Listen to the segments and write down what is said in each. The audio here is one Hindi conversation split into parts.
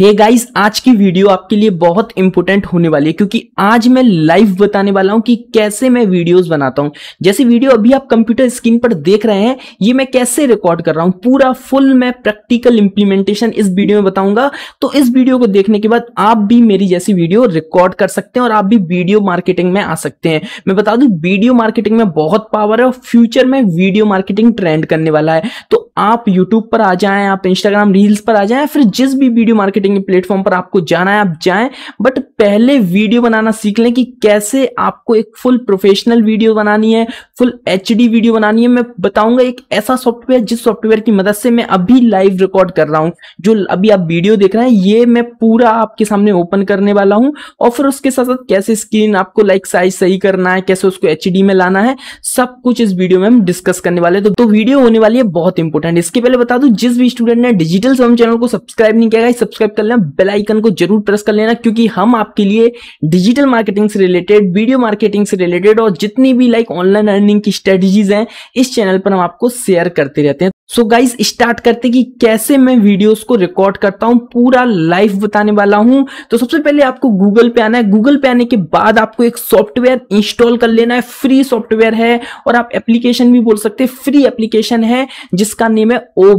हे hey गाइस आज की वीडियो आपके लिए बहुत इंपॉर्टेंट होने वाली है क्योंकि आज मैं लाइव बताने वाला हूं कि कैसे मैं वीडियोस बनाता हूं जैसे वीडियो अभी आप कंप्यूटर स्क्रीन पर देख रहे हैं ये मैं कैसे रिकॉर्ड कर रहा हूं पूरा फुल मैं प्रैक्टिकल इंप्लीमेंटेशन इस वीडियो में बताऊंगा तो इस वीडियो को देखने के बाद आप भी मेरी जैसी वीडियो रिकॉर्ड कर सकते हैं और आप भी वीडियो मार्केटिंग में आ सकते हैं मैं बता दू वीडियो मार्केटिंग में बहुत पावर है और फ्यूचर में वीडियो मार्केटिंग ट्रेंड करने वाला है तो आप यूट्यूब पर आ जाए आप इंस्टाग्राम रील्स पर आ जाए फिर जिस भी वीडियो मार्केटिंग मार्केटिंग प्लेटफॉर्म पर आपको जाना है आप जाएं बट पहले वीडियो बनाना सीख लें कि कैसे आपको एक फुल प्रोफेशनल वीडियो बनानी है फुल एच वीडियो बनानी है मैं बताऊंगा एक ऐसा सॉफ्टवेयर जिस सॉफ्टवेयर की मदद से मैं अभी लाइव रिकॉर्ड कर रहा हूँ जो अभी आप वीडियो देख रहे हैं ये मैं पूरा आपके सामने ओपन करने वाला हूँ और फिर उसके साथ साथ कैसे स्क्रीन आपको लाइक साइज सही करना है कैसे उसको एच में लाना है सब कुछ इस वीडियो में हम डिस्कस करने वाले तो, वीडियो तो होने वाली है बहुत इंपॉर्टेंट इसके पहले बता दू जिस भी स्टूडेंट ने डिजिटल चैनल को सब्सक्राइब नहीं किया सब्सक्राइब कर लेना बेल आइकन को जरूर प्रेस कर लेना क्योंकि हम आपके लिए डिजिटल मार्केटिंग से रिलेटेड वीडियो मार्केटिंग से रिलेटेड और जितनी भी लाइक ऑनलाइन अर्निंग की स्ट्रेटजीज हैं इस चैनल पर हम आपको शेयर करते रहते हैं सो गाइस स्टार्ट करते कि कैसे मैं वीडियोस को रिकॉर्ड करता हूं पूरा लाइव बताने वाला हूं तो सबसे पहले आपको गूगल पे आना है गूगल पे आने के बाद आपको एक सॉफ्टवेयर इंस्टॉल कर लेना है फ्री सॉफ्टवेयर है और आप एप्लीकेशन भी बोल सकते हैं फ्री एप्लीकेशन है जिसका नेम है ओ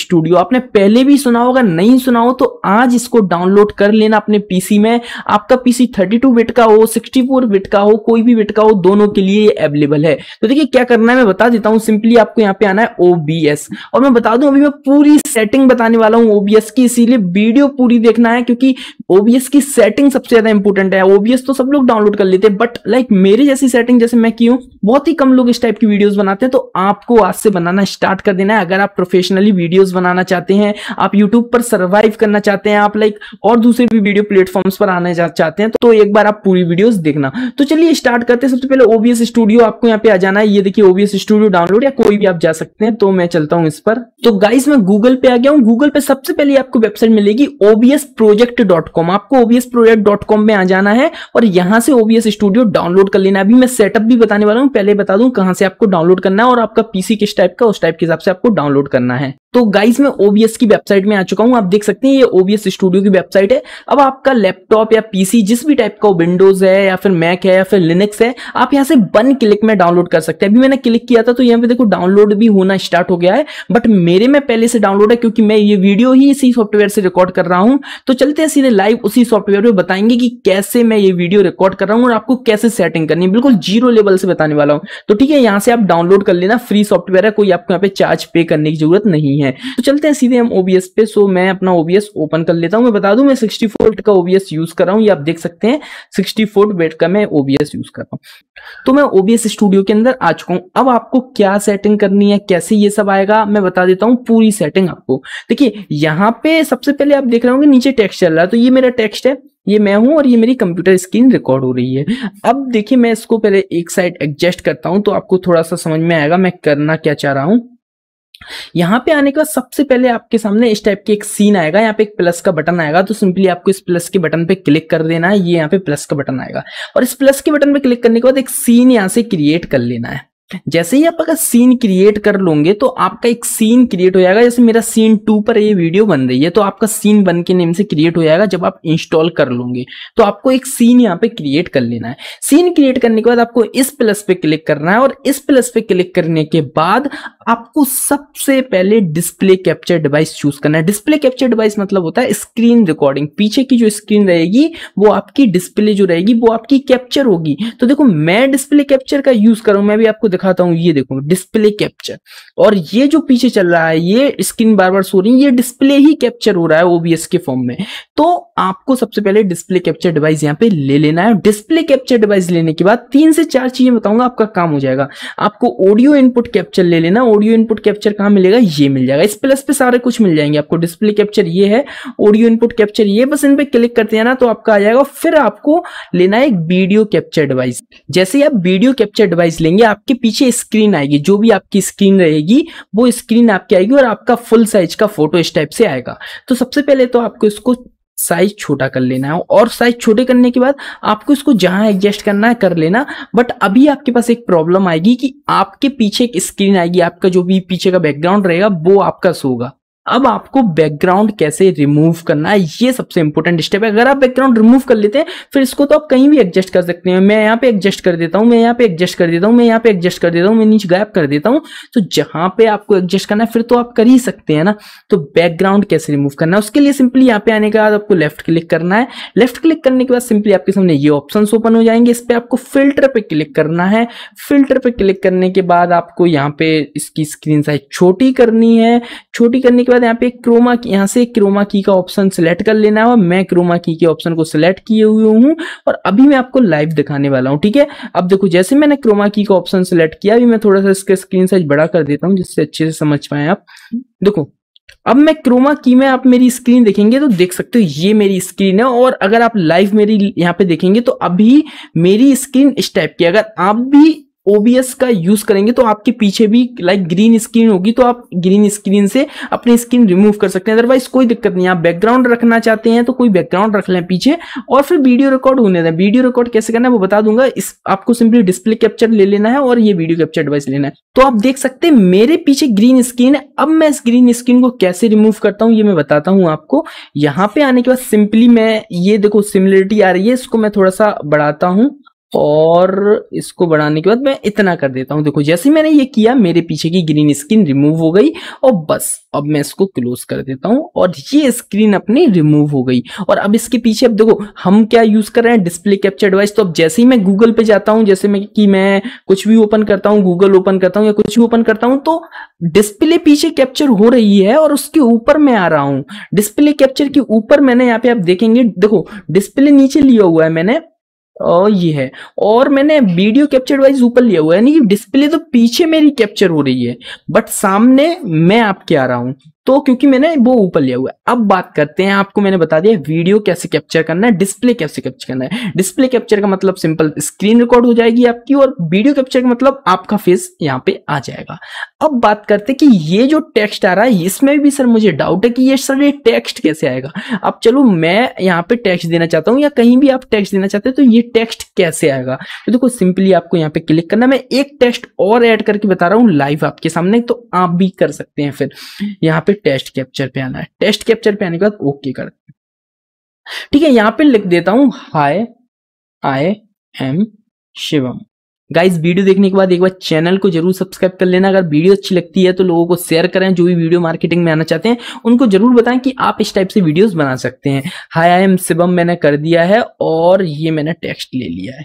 स्टूडियो आपने पहले भी सुना होगा नहीं सुना हो तो आज इसको डाउनलोड कर लेना अपने पीसी में आपका पीसी 32 बिट का हो 64 बिट का हो कोई भी बिट का हो दोनों के लिए अवेलेबल है तो देखिए क्या करना है मैं बता देता हूँ सिंपली आपको यहाँ पे आना है ओबीएस और मैं बता दू अभी मैं पूरी सेटिंग बताने वाला हूँ ओबीएस की इसीलिए वीडियो पूरी देखना है क्योंकि ओबीएस की सेटिंग सबसे ज्यादा इंपॉर्टेंट है ओबीएस तो सब लोग डाउनलोड कर लेते हैं बट लाइक मेरे जैसी सेटिंग जैसे मैं की हूँ बहुत ही कम लोग इस टाइप की वीडियोस बनाते हैं तो आपको आज से बनाना स्टार्ट कर देना है अगर आप प्रोफेशनली वीडियोस बनाना चाहते हैं आप यूट्यूब पर सर्वाइव करना चाहते हैं आप लाइक और दूसरे भी वीडियो प्लेटफॉर्म्स पर आने चाहते हैं तो, तो एक बार आप पूरी वीडियोस देखना तो चलिए स्टार्ट करते हैं सबसे पहले ओबीएस स्टूडियो आपको यहाँ पे आ जाना है ये देखिए ओबीएस स्टूडियो डाउनलोड या कोई भी आप जा सकते हैं तो मैं चलता हूँ इस पर तो गाइस मैं गूगल पे आ गया हूँ गूगल पे सबसे पहले आपको वेबसाइट मिलेगी ओबीएस प्रोजेक्ट डॉट कॉम आपको ओबीएस प्रोजेक्ट डॉट कॉम में आ जाना है और यहाँ से ओबीएस स्टूडियो डाउनलोड कर लेना अभी मैं सेटअप भी बताने वाला हूँ पहले बता दूं कहाँ से आपको डाउनलोड करना है और आपका पीसी किस टाइप का उस टाइप के हिसाब से आपको डाउनलोड करना है तो गाइज मैं ओबीएस की वेबसाइट में आ चुका हूँ आप देख सकते हैं ये ओबीएस स्टूडियो की वेबसाइट है अब आपका लैपटॉप या पीसी जिस भी टाइप का विंडोज है या फिर मैक है या फिर लिनक्स है आप यहाँ से वन क्लिक में डाउनलोड कर सकते हैं अभी मैंने क्लिक किया था तो यहाँ पे देखो डाउनलोड भी होना स्टार्ट हो गया है बट मेरे में पहले से डाउनलोड है क्योंकि मैं ये वीडियो ही इसी सॉफ्टवेयर से रिकॉर्ड कर रहा हूँ तो चलते हैं सीधे लाइव उसी सॉफ्टवेयर में बताएंगे कि कैसे मैं ये वीडियो रिकॉर्ड कर रहा हूँ और आपको कैसे सेटिंग करनी है बिल्कुल जीरो लेवल से बताने वाला हूँ तो ठीक है यहाँ से आप डाउनलोड कर लेना फ्री सॉफ्टवेयर है कोई आपको यहाँ पे चार्ज पे करने की जरूरत नहीं नहीं है तो चलते हैं सीधे हम ओबीएस पे सो मैं अपना ओबीएस ओपन कर लेता हूं मैं बता दूं मैं सिक्सटी फोर का ओबीएस यूज कर रहा हूं ये आप देख सकते हैं सिक्सटी फोर बेट का मैं ओबीएस यूज कर रहा हूं तो मैं ओबीएस स्टूडियो के अंदर आ चुका हूं अब आपको क्या सेटिंग करनी है कैसे ये सब आएगा मैं बता देता हूं पूरी सेटिंग आपको देखिए यहाँ पे सबसे पहले आप देख रहे होंगे नीचे टेक्स्ट चल रहा है तो ये मेरा टेक्स्ट है ये मैं हूं और ये मेरी कंप्यूटर स्क्रीन रिकॉर्ड हो रही है अब देखिए मैं इसको पहले एक साइड एडजस्ट करता हूं तो आपको थोड़ा सा समझ में आएगा मैं करना क्या चाह रहा हूं यहाँ पे आने के बाद सबसे पहले आपके सामने इस टाइप की एक सीन आएगा यहाँ पे एक प्लस का बटन आएगा तो सिंपली आपको इस प्लस के बटन पे क्लिक कर देना है ये यहाँ पे प्लस का बटन आएगा और इस प्लस के बटन पे क्लिक करने के बाद एक सीन यहाँ से क्रिएट कर लेना है जैसे ही आप अगर सीन क्रिएट कर लोगे तो आपका एक सीन क्रिएट हो जाएगा जैसे मेरा सीन टू पर ये वीडियो बन रही है तो आपका सीन वन के नेम से क्रिएट हो जाएगा जब आप इंस्टॉल कर लोगे तो आपको एक सीन यहाँ पे क्रिएट कर लेना है सीन क्रिएट करने के बाद आपको इस प्लस पे क्लिक करना है और इस प्लस पे क्लिक करने के बाद आपको सबसे पहले डिस्प्ले कैप्चर डिवाइस चूज करना है डिस्प्ले कैप्चर डिवाइस मतलब होता है स्क्रीन रिकॉर्डिंग पीछे की जो स्क्रीन रहेगी वो आपकी डिस्प्ले जो रहेगी वो आपकी कैप्चर होगी तो देखो मैं डिस्प्ले कैप्चर का यूज करूं मैं भी आपको दिखाता हूँ ये देखो डिस्प्ले कैप्चर और ये जो पीछे चल रहा है ये स्क्रीन बार बार सो रही है ये डिस्प्ले ही कैप्चर हो रहा है ओबीएस के फॉर्म में तो आपको सबसे पहले डिस्प्ले कैप्चर डिवाइस यहाँ पे ले लेना है डिस्प्ले कैप्चर डिवाइस लेने के बाद तीन से चार चीजें बताऊंगा आपका काम हो जाएगा आपको ऑडियो इनपुट कैप्चर ले लेना ऑडियो इनपुट कैप्चर कहाँ मिलेगा ये मिल जाएगा इस प्लस पे सारे कुछ मिल जाएंगे आपको डिस्प्ले कैप्चर ये है ऑडियो इनपुट कैप्चर ये बस इन पे क्लिक करते हैं ना तो आपका आ जाएगा फिर आपको लेना है एक वीडियो कैप्चर डिवाइस जैसे आप वीडियो कैप्चर डिवाइस लेंगे आपके पी पीछे स्क्रीन आएगी जो भी आपकी स्क्रीन रहेगी वो स्क्रीन आपकी आएगी और आपका फुल साइज का फोटो इस टाइप से आएगा तो सबसे पहले तो आपको इसको साइज छोटा कर लेना है और साइज छोटे करने के बाद आपको इसको जहां एडजस्ट करना है कर लेना बट अभी आपके पास एक प्रॉब्लम आएगी कि आपके पीछे एक स्क्रीन आएगी आपका जो भी पीछे का बैकग्राउंड रहेगा वो आपका सो होगा अब आपको बैकग्राउंड कैसे रिमूव करना है ये सबसे इंपॉर्टेंट स्टेप है अगर आप बैकग्राउंड रिमूव कर लेते हैं फिर इसको तो आप कहीं भी एडजस्ट कर सकते हैं मैं यहाँ पे एडजस्ट कर देता हूँ मैं यहाँ पे एडजस्ट कर देता हूँ मैं यहाँ पे एडजस्ट कर देता हूँ मैं नीचे गायब कर देता हूँ तो जहां पर आपको एडजस्ट करना है फिर तो आप कर ही सकते हैं ना तो बैकग्राउंड कैसे रिमूव करना है उसके लिए सिंपली यहाँ पे आने के बाद आपको लेफ्ट क्लिक करना है लेफ्ट क्लिक करने के बाद सिंपली आपके सामने ये ऑप्शन ओपन हो जाएंगे इस पर आपको फिल्टर पर क्लिक करना है फिल्टर पर क्लिक करने के बाद आपको यहाँ पे इसकी स्क्रीन साइज छोटी करनी है छोटी करने के बाद बाद यहाँ पे क्रोमा की यहाँ से क्रोमा की का ऑप्शन सेलेक्ट कर लेना है और मैं क्रोमा की के ऑप्शन को सिलेक्ट किए हुए हूँ और अभी मैं आपको लाइव दिखाने वाला हूँ ठीक है अब देखो जैसे मैंने क्रोमा की का ऑप्शन सेलेक्ट किया अभी मैं थोड़ा सा इसके स्क्रीन साइज बड़ा कर देता हूँ जिससे अच्छे से समझ पाए आप देखो अब मैं क्रोमा की में आप मेरी स्क्रीन देखेंगे तो देख सकते हो ये मेरी स्क्रीन है और अगर आप लाइव मेरी यहाँ पे देखेंगे तो अभी मेरी स्क्रीन इस टाइप की अगर आप भी ओबीएस का यूज करेंगे तो आपके पीछे भी लाइक ग्रीन स्क्रीन होगी तो आप ग्रीन स्क्रीन से अपनी स्क्रीन रिमूव कर सकते हैं अदरवाइज कोई दिक्कत नहीं आप बैकग्राउंड रखना चाहते हैं तो कोई बैकग्राउंड रख लें पीछे और फिर वीडियो रिकॉर्ड होने दें वीडियो रिकॉर्ड कैसे करना है वो बता दूंगा इस आपको सिंपली डिस्प्ले कैप्चर ले लेना है और ये वीडियो कैप्चर डिवाइस लेना है तो आप देख सकते हैं मेरे पीछे ग्रीन स्क्रीन है अब मैं इस ग्रीन स्क्रीन को कैसे रिमूव करता हूँ ये मैं बताता हूँ आपको यहाँ पे आने के बाद सिंपली मैं ये देखो सिमिलरिटी आ रही है इसको मैं थोड़ा सा बढ़ाता हूँ और इसको बढ़ाने के बाद मैं इतना कर देता हूं देखो जैसे मैंने ये किया मेरे पीछे की ग्रीन स्क्रीन रिमूव हो गई और बस अब मैं इसको क्लोज कर देता हूं और ये स्क्रीन अपनी रिमूव हो गई और अब इसके पीछे अब देखो हम क्या यूज कर रहे हैं डिस्प्ले कैप्चर डिवाइस तो अब जैसे ही मैं गूगल पे जाता हूं जैसे मैं कि मैं कुछ भी ओपन करता हूं गूगल ओपन करता हूं या कुछ भी ओपन करता हूं तो डिस्प्ले पीछे कैप्चर हो रही है और उसके ऊपर मैं आ रहा हूं डिस्प्ले कैप्चर के ऊपर मैंने यहाँ पे आप देखेंगे देखो डिस्प्ले नीचे लिया हुआ है मैंने और ये है और मैंने वीडियो कैप्चर वाइज ऊपर लिया हुआ है यानी कि डिस्प्ले तो पीछे मेरी कैप्चर हो रही है बट सामने मैं आपके आ रहा हूं तो क्योंकि मैंने वो ऊपर लिया हुआ है अब बात करते हैं आपको मैंने बता दिया वीडियो कैसे कैप्चर करना है डिस्प्ले कैसे कैप्चर करना है डिस्प्ले कैप्चर का मतलब सिंपल स्क्रीन रिकॉर्ड हो जाएगी आपकी और वीडियो कैप्चर का मतलब आपका फेस यहाँ पे आ जाएगा अब बात करते हैं कि ये जो टेक्स्ट आ रहा है इसमें भी सर मुझे डाउट है कि ये सर ये टेक्स्ट कैसे आएगा अब चलो मैं यहाँ पे टेक्स्ट देना चाहता हूँ या कहीं भी आप टेक्स्ट देना चाहते हैं तो ये टेक्स्ट कैसे आएगा तो देखो सिंपली आपको यहाँ पे क्लिक करना मैं एक टेक्स्ट और एड करके बता रहा हूँ लाइव आपके सामने तो आप भी कर सकते हैं फिर यहाँ पे टेस्ट कैप्चर पे आना है टेस्ट कैप्चर पे आने के बाद ओके कर ठीक है यहां पे लिख देता हूं hi I am Shivam guys video देखने के बाद एक बार चैनल को जरूर सब्सक्राइब कर लेना अगर वीडियो अच्छी लगती है तो लोगों को शेयर करें जो भी वीडियो मार्केटिंग में आना चाहते हैं उनको जरूर बताएं कि आप इस टाइप से वीडियोस बना सकते हैं हाय आई एम शिवम मैंने कर दिया है और ये मैंने टेक्स्ट ले लिया है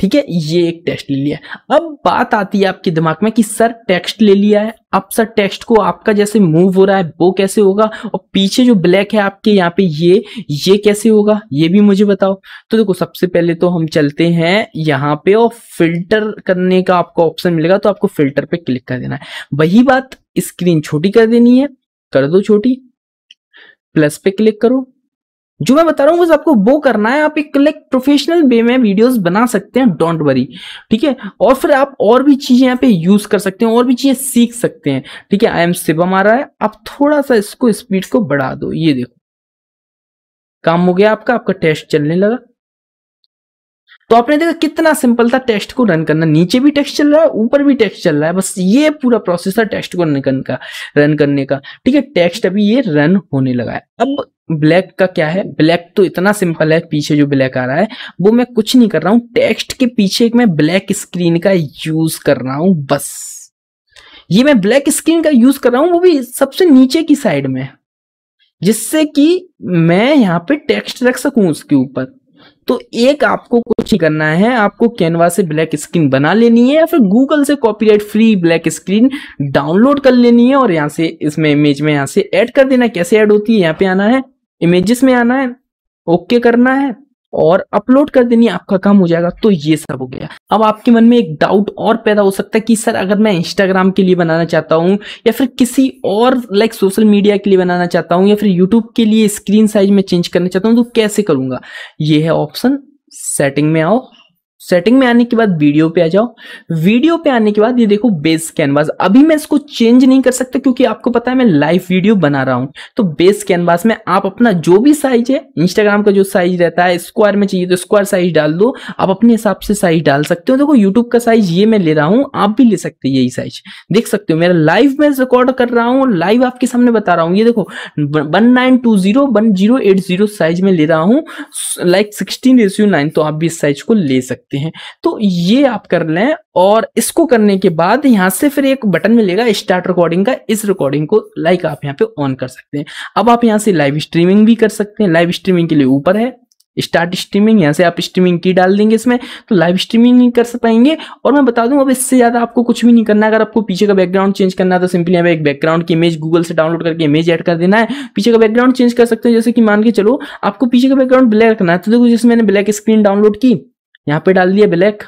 ठीक है ये एक टेक्स्ट ले लिया है अब बात आती है आपके दिमाग में कि सर टेक्स्ट ले लिया है अब सर टेक्स्ट को आपका जैसे मूव हो रहा है वो कैसे होगा और पीछे जो ब्लैक है आपके यहाँ पे ये ये कैसे होगा ये भी मुझे बताओ तो देखो सबसे पहले तो हम चलते हैं यहाँ पे और फिल्टर करने का आपको ऑप्शन मिलेगा तो आपको फिल्टर पे क्लिक कर देना है वही बात स्क्रीन छोटी कर देनी है कर दो छोटी प्लस पे क्लिक करो जो मैं बता रहा हूँ बस आपको वो करना है आप एक लाइक प्रोफेशनल वे में वीडियोस बना सकते हैं डोंट वरी ठीक है और फिर आप और भी चीजें यहाँ पे यूज कर सकते हैं और भी चीजें सीख सकते हैं ठीक है आई एम शिवम आ रहा है आप थोड़ा सा इसको स्पीड को बढ़ा दो ये देखो काम हो गया आपका आपका टेस्ट चलने लगा तो आपने देखा कितना सिंपल था टेस्ट को रन करना नीचे भी टेक्स्ट चल रहा है ऊपर भी टेक्स्ट चल रहा है बस ये पूरा प्रोसेस था टेस्ट को रन करने का रन करने का ठीक है टेक्स्ट अभी ये रन होने लगा है अब ब्लैक का क्या है ब्लैक तो इतना सिंपल है पीछे जो ब्लैक आ रहा है वो मैं कुछ नहीं कर रहा हूँ टेक्स्ट के पीछे मैं ब्लैक स्क्रीन का यूज कर रहा हूँ बस ये मैं ब्लैक स्क्रीन का यूज कर रहा हूँ वो भी सबसे नीचे की साइड में जिससे कि मैं यहाँ पे टेक्स्ट रख सकूं उसके ऊपर तो एक आपको कुछ नहीं करना है आपको कैनवा से ब्लैक स्क्रीन बना लेनी है या फिर गूगल से copyright free black screen download कर लेनी है और यहाँ से इसमें इमेज में यहाँ से ऐड कर देना कैसे ऐड होती है यहाँ पे आना है इमेजेस में आना है ओके करना है और अपलोड कर देनी आपका काम हो जाएगा तो ये सब हो गया अब आपके मन में एक डाउट और पैदा हो सकता है कि सर अगर मैं इंस्टाग्राम के लिए बनाना चाहता हूँ या फिर किसी और लाइक सोशल मीडिया के लिए बनाना चाहता हूँ या फिर यूट्यूब के लिए स्क्रीन साइज में चेंज करना चाहता हूँ तो कैसे करूंगा ये है ऑप्शन सेटिंग में आओ सेटिंग में आने के बाद वीडियो पे आ जाओ वीडियो पे आने के बाद ये देखो बेस कैनवास अभी मैं इसको चेंज नहीं कर सकता क्योंकि आपको पता है मैं लाइव वीडियो बना रहा हूं तो बेस कैनवास में आप अपना जो भी साइज है इंस्टाग्राम का जो साइज रहता है स्क्वायर में चाहिए तो स्क्वायर साइज डाल दो आप अपने हिसाब से साइज डाल सकते हो देखो यूट्यूब का साइज ये मैं ले रहा हूँ आप भी ले सकते यही साइज देख सकते हो मेरा लाइव में रिकॉर्ड कर रहा हूँ लाइव आपके सामने बता रहा हूँ ये देखो one nine two zero one zero size में ले रहा हूँ लाइक सिक्सटीन नाइन तो आप भी इस साइज को ले सकते सकते हैं तो ये आप कर लें और इसको करने के बाद यहाँ से फिर एक बटन मिलेगा स्टार्ट रिकॉर्डिंग का इस रिकॉर्डिंग को लाइक आप यहाँ पे ऑन कर सकते हैं अब आप यहाँ से लाइव स्ट्रीमिंग भी कर सकते हैं लाइव स्ट्रीमिंग के लिए ऊपर है स्टार्ट स्ट्रीमिंग यहाँ से आप स्ट्रीमिंग की डाल देंगे इसमें तो लाइव स्ट्रीमिंग नहीं कर पाएंगे और मैं बता दूं अब इससे ज्यादा आपको कुछ भी नहीं करना अगर आपको पीछे का बैकग्राउंड चेंज करना है तो सिंपली यहाँ एक बैकग्राउंड की इमेज गूगल से डाउनलोड करके इमेज ऐड कर देना है पीछे का बैकग्राउंड चेंज कर सकते हैं जैसे कि मान के चलो आपको पीछे का बैकग्राउंड ब्लैक रखना है तो देखो जैसे मैंने ब्लैक स्क्रीन डाउनलोड की यहाँ पे डाल दिया ब्लैक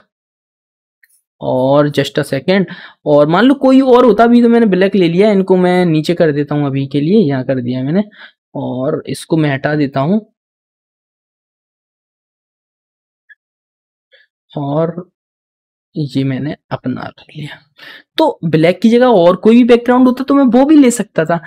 और जस्ट अ सेकेंड और मान लो कोई और होता भी तो मैंने ब्लैक ले लिया इनको मैं नीचे कर देता हूँ अभी के लिए यहाँ कर दिया मैंने और इसको मैं हटा देता हूँ और ये मैंने अपना रख लिया तो ब्लैक की जगह और कोई भी बैकग्राउंड होता तो मैं वो भी ले सकता था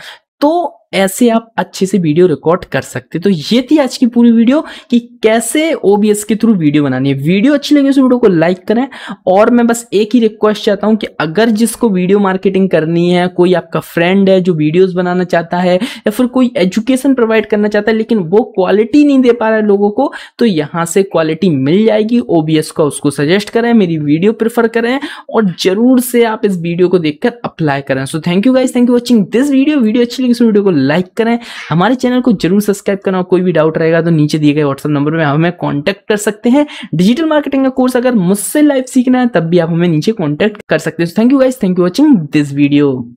तो ऐसे आप अच्छे से वीडियो रिकॉर्ड कर सकते तो ये थी आज की पूरी वीडियो कि कैसे ओबीएस के थ्रू वीडियो बनानी है वीडियो अच्छी लगी उस तो वीडियो को लाइक करें और मैं बस एक ही रिक्वेस्ट चाहता हूं कि अगर जिसको वीडियो मार्केटिंग करनी है कोई आपका फ्रेंड है जो वीडियोस बनाना चाहता है या फिर कोई एजुकेशन प्रोवाइड करना चाहता है लेकिन वो क्वालिटी नहीं दे पा रहा है लोगों को तो यहां से क्वालिटी मिल जाएगी ओबीएस का उसको सजेस्ट करें मेरी वीडियो प्रेफर करें और जरूर से आप इस वीडियो को देखकर अप्लाई करें so thank you guys thank you watching this video video अच्छी लगी उस तो वीडियो को लाइक करें हमारे चैनल को जरूर सब्सक्राइब करना कोई भी डाउट रहेगा तो नीचे दिए गए व्हाट्सअप नंबर में हमें कॉन्टैक्ट कर सकते हैं डिजिटल मार्केटिंग का कोर्स अगर मुझसे लाइव सीखना है तब भी आप हमें नीचे कॉन्टैक्ट कर सकते हैं thank you guys thank you watching this video